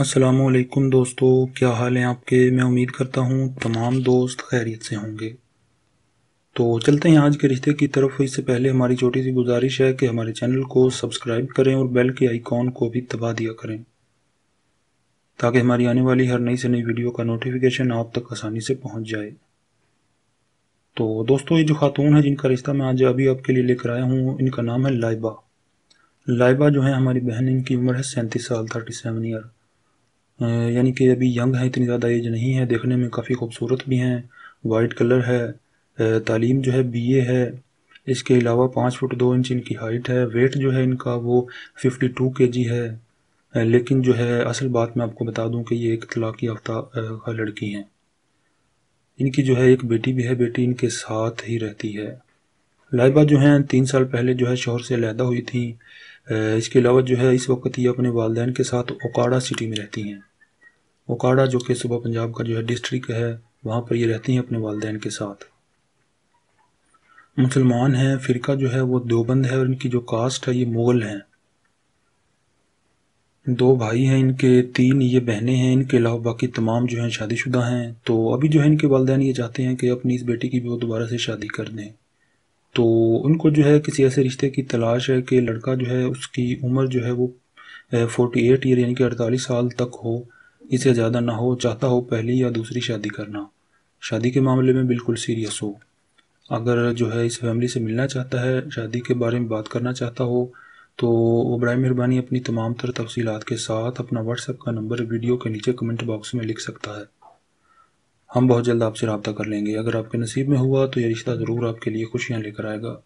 असलकुम दोस्तों क्या हाल है आपके मैं उम्मीद करता हूँ तमाम दोस्त खैरियत से होंगे तो चलते हैं आज के रिश्ते की तरफ इससे पहले हमारी छोटी सी गुजारिश है कि हमारे चैनल को सब्सक्राइब करें और बेल के आइकॉन को भी दबा दिया करें ताकि हमारी आने वाली हर नई से नई वीडियो का नोटिफिकेशन आप तक आसानी से पहुँच जाए तो दोस्तों ये जो खातून है जिनका रिश्ता मैं आज अभी आपके लिए लेकर आया हूँ इनका नाम है लाइबा लाइबा जो है हमारी बहन इनकी उम्र है सैंतीस साल थर्टी सेवन ईयर यानी कि अभी यंग हैं इतनी ज़्यादा एज नहीं है देखने में काफ़ी खूबसूरत भी हैं वाइट कलर है तालीम जो है बीए है इसके अलावा पाँच फुट दो इंच इनकी हाइट है वेट जो है इनका वो फिफ्टी टू के जी है लेकिन जो है असल बात मैं आपको बता दूँ कि ये एक तलाक़ याफ्ता लड़की हैं इनकी जो है एक बेटी भी है बेटी इनके साथ ही रहती है लाइबा जो हैं तीन साल पहले जो है शोहर से अलहदा हुई थी इसके अलावा जो है इस वक्त ये अपने वालदेन के साथ ओकाड़ा सिटी में रहती हैं ओकाड़ा जो कि सुबह पंजाब का जो है डिस्ट्रिक्ट है वहाँ पर ये रहती हैं अपने वालदेन के साथ मुसलमान हैं फ़िरका जो है वो देवबंद है और इनकी जो कास्ट है ये मुग़ल हैं दो भाई हैं इनके तीन ये बहनें हैं इनके अलावा बाकी तमाम जो हैं शादीशुदा हैं तो अभी जो है इनके वालदेन ये चाहते हैं कि अपनी इस बेटी की भी वो दोबारा से शादी कर दें तो उनको जो है किसी ऐसे रिश्ते की तलाश है कि लड़का जो है उसकी उम्र जो है वो फोर्टी एट ईयर यानी कि अड़तालीस साल तक हो इसे ज़्यादा ना हो चाहता हो पहली या दूसरी शादी करना शादी के मामले में बिल्कुल सीरियस हो अगर जो है इस फैमिली से मिलना चाहता है शादी के बारे में बात करना चाहता हो तो बर मेहरबानी अपनी तमाम तर तफसीत के साथ अपना व्हाट्सएप का नंबर वीडियो के नीचे कमेंट बॉक्स में लिख सकता है हम बहुत जल्द आपसे रबता कर लेंगे अगर आपके नसीब में हुआ तो यह रिश्ता ज़रूर आपके लिए खुशियाँ लेकर आएगा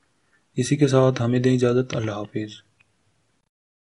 इसी के साथ हमें दें इजाज़त अल्लाह हाफिज़